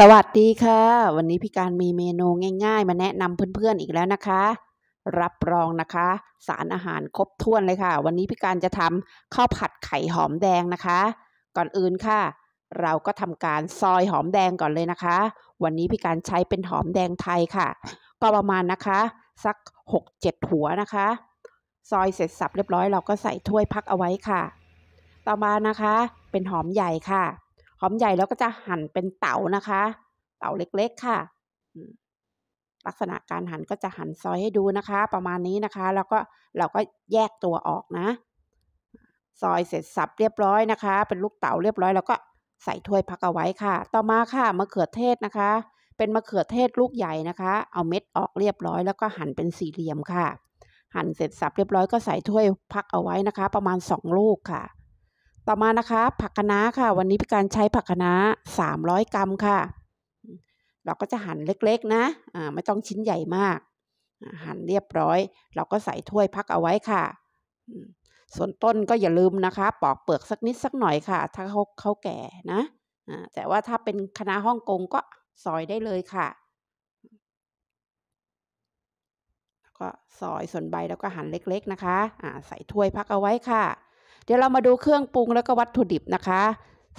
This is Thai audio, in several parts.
สวัสดีค่ะ วันนี้พี่การมีเมนูง่ายๆ มาแนะนำเพื่อนๆอีกแล้วนะคะ รับรองนะคะ สารอาหารครบถ้วนเลยค่ะ วันนี้พี่การจะทำข้าวผัดไข่หอมแดงนะคะ ก่อนอื่นค่ะ เราก็ทำการซอยหอมแดงก่อนเลยนะคะ วันนี้พี่การใช้เป็นหอมแดงไทยค่ะ ก็ประมาณนะคะ สัก6-7หัวนะคะ ซอยเสร็จสับเรียบร้อยเราก็ใส่ถ้วยพักเอาไว้ค่ะ ต่อมานะคะ เป็นหอมใหญ่ค่ะหอมใหญ่แล้วก็จะหั่นเป็นเต๋านะคะ เต๋าเล็กๆ ค่ะ ลักษณะการหั่นก็จะหั่นซอยให้ดูนะคะ ประมาณนี้นะคะ แล้วก็เราก็แยกตัวออกนะ ซอยเสร็จสับเรียบร้อยนะคะ เป็นลูกเต๋าเรียบร้อยแล้วก็ใส่ถ้วยพักเอาไว้ค่ะ ต่อมาค่ะมะเขือเทศนะคะ เป็นมะเขือเทศลูกใหญ่นะคะ เอาเม็ดออกเรียบร้อย แล้วก็หั่นเป็นสี่เหลี่ยมค่ะ หั่นเสร็จสับเรียบร้อยก็ใส่ถ้วยพักเอาไว้นะคะ ประมาณสองลูกค่ะต่อมานะคะ ผักคะน้าค่ะ วันนี้พี่การใช้ผักคะน้า300 กรัมค่ะ เราก็จะหั่นเล็กๆ นะไม่ต้องชิ้นใหญ่มาก หั่นเรียบร้อย เราก็ใส่ถ้วยพักเอาไว้ค่ะ ส่วนต้นก็อย่าลืมนะคะปอกเปลือกสักนิดสักหน่อยค่ะ ถ้าเขาเขาแก่นะแต่ว่าถ้าเป็นคณะฮ่องกงก็ซอยได้เลยค่ะก็ซอยส่วนใบแล้วก็หั่นเล็กๆนะคะะใส่ถ้วยพักเอาไว้ค่ะเดี๋ยว เรามาดูเครื่องปรุงแล้วก็วัตถุดิบนะคะ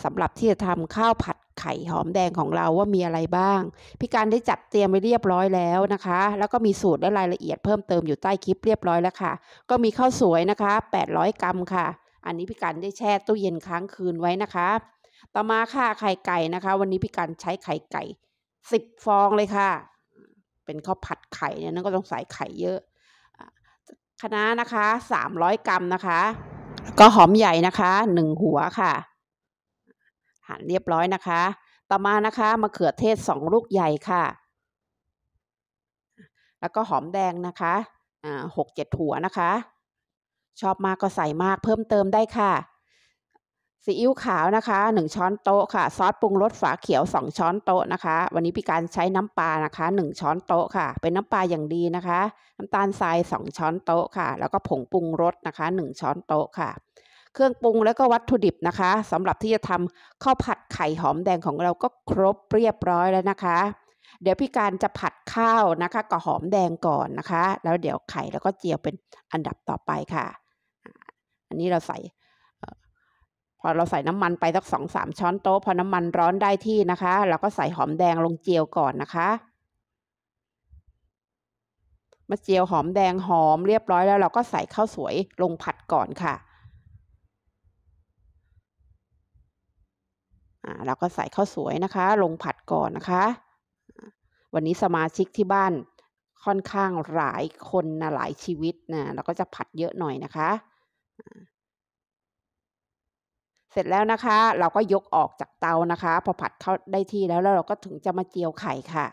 สำหรับที่จะทำข้าวผัดไข่หอมแดงของเราว่ามีอะไรบ้าง พี่การได้จัดเตรียมไว้เรียบร้อยแล้วนะคะ แล้วก็มีสูตรและรายละเอียดเพิ่มเติมอยู่ใต้คลิปเรียบร้อยแล้วค่ะ ก็มีข้าวสวยนะคะ 800 กรัมค่ะ อันนี้พี่การได้แช่ตู้เย็นค้างคืนไว้นะคะ ต่อมาค่ะไข่ไก่นะคะ วันนี้พี่การใช้ไข่ไก่ 10 ฟองเลยค่ะ เป็นข้าวผัดไข่เนี่ยนั่นก็ต้องใส่ไข่เยอะคณะน้านะคะ 300 กรัมนะคะก็หอมใหญ่นะคะ หนึ่งหัวค่ะ หั่นเรียบร้อยนะคะ ต่อมานะคะมะเขือเทศสองลูกใหญ่ค่ะ แล้วก็หอมแดงนะคะหกเจ็ดหัวนะคะ ชอบมากก็ใส่มากเพิ่มเติมได้ค่ะซีอิ๊วขาวนะคะ 1 ช้อนโต๊ะค่ะ ซอสปรุงรสฝาเขียว 2 ช้อนโต๊ะนะคะ วันนี้พี่การใช้น้ำปลานะคะ 1 ช้อนโต๊ะค่ะ เป็นน้ำปลาอย่างดีนะคะ น้ำตาลทราย 2 ช้อนโต๊ะค่ะ แล้วก็ผงปรุงรสนะคะ 1 ช้อนโต๊ะค่ะ เครื่องปรุงแล้วก็วัตถุดิบนะคะสำหรับที่จะทำข้าวผัดไข่หอมแดงของเราก็ครบเรียบร้อยแล้วนะคะ เดี๋ยวพี่การจะผัดข้าวนะคะกับหอมแดงก่อนนะคะ แล้วเดี๋ยวไข่แล้วก็เจียวเป็นอันดับต่อไปค่ะอันนี้เราใส่อเราใส่น้ำมันไปสักสองสามช้อนโต๊ะพอน้ำมันร้อนได้ที่นะคะ เราก็ใส่หอมแดงลงเจียวก่อนนะคะมาเจียวหอมแดงหอมเรียบร้อย แล้วเราก็ใส่ข้าวสวยลงผัดก่อนค่ะเราก็ใส่ข้าวสวยนะคะ ลงผัดก่อนนะคะ วันนี้สมาชิกที่บ้านค่อนข้างหลายคนนะหลายชีวิตนะเราก็จะผัดเยอะหน่อยนะคะเสร็จแล้วนะคะ เราก็ยกออกจากเตานะคะพอผัดเข้าได้ที่แล้วแล้วเราก็ถึงจะมาเจียวไข่ค่ะ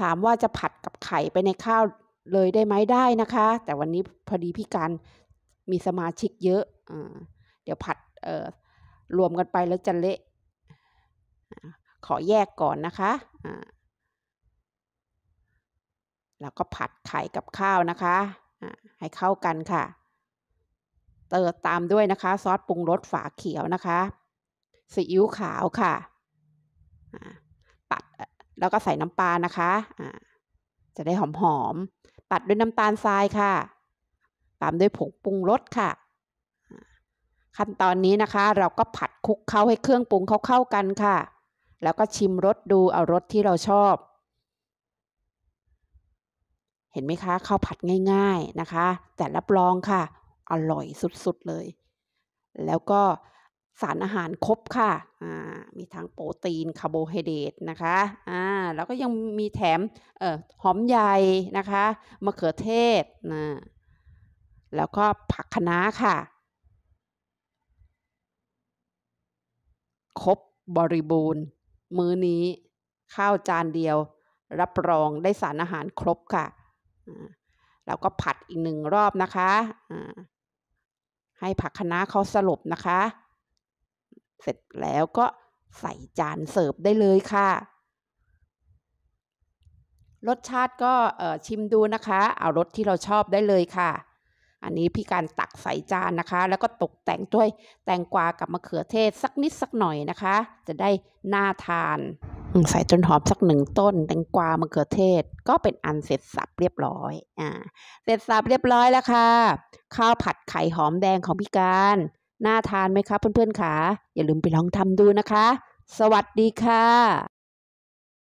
ถามว่าจะผัดกับไข่ไปในข้าวเลยได้ไหมได้นะคะ แต่วันนี้พอดีพี่การมีสมาชิกเยอะอะเดี๋ยวผัดรวมกันไปแล้วจะเละ ขอแยกก่อนนะคะแล้วก็ผัดไข่กับข้าวนะคะให้เข้ากันค่ะ เติมตามด้วยนะคะ ซอสปรุงรสฝาเขียวนะคะซีอิ๊วขาวค่ะตัดแล้วก็ใส่น้ำปลานะคะะจะได้หอมๆตัดด้วยน้ำตาลทรายค่ะ ตามด้วยผงปรุงรสค่ะ ขั้นตอนนี้นะคะ เราก็ผัดคลุกเข้าให้เครื่องปรุงเขาเข้ากันค่ะ แล้วก็ชิมรสดูเอารสที่เราชอบเห็นไหมคะข้าวผัดง่ายๆนะคะ แต่รับรองค่ะ อร่อยสุดๆ เลย แล้วก็สารอาหารครบค่ะ มีทั้งโปรตีนคาร์โบไฮเดรตนะคะอ่าแล้วก็ยังมีแถมออหอมใหญ่นะคะ มะเขือเทศนะแล้วก็ผักคะน้าค่ะ ครบบริบูรณ์ มื้อนี้ ข้าวจานเดียว รับรองได้สารอาหารครบค่ะเราก็ผัดอีกหนึ่งรอบนะคะให้ผักคะน้าเขาสลบนะคะ เสร็จแล้วก็ใส่จานเสิร์ฟได้เลยค่ะรสชาติก็ชิมดูนะคะ เอารสที่เราชอบได้เลยค่ะอันนี้พี่การตักใส่จานนะคะ แล้วก็ตกแต่งด้วย แตงกวากับมะเขือเทศสักนิดสักหน่อยนะคะ จะได้น่าทานใส่ต้นหอมสักหนึ่งต้น แตงกวามะเขือเทศ ก็เป็นอันเสร็จสับเรียบร้อยอ่าเสร็จสับเรียบร้อยแล้วค่ะ ข้าวผัดไข่หอมแดงของพี่การน่าทานไหมคะเพื่อนๆคะอย่าลืมไปลองทำดูนะคะ สวัสดีค่ะ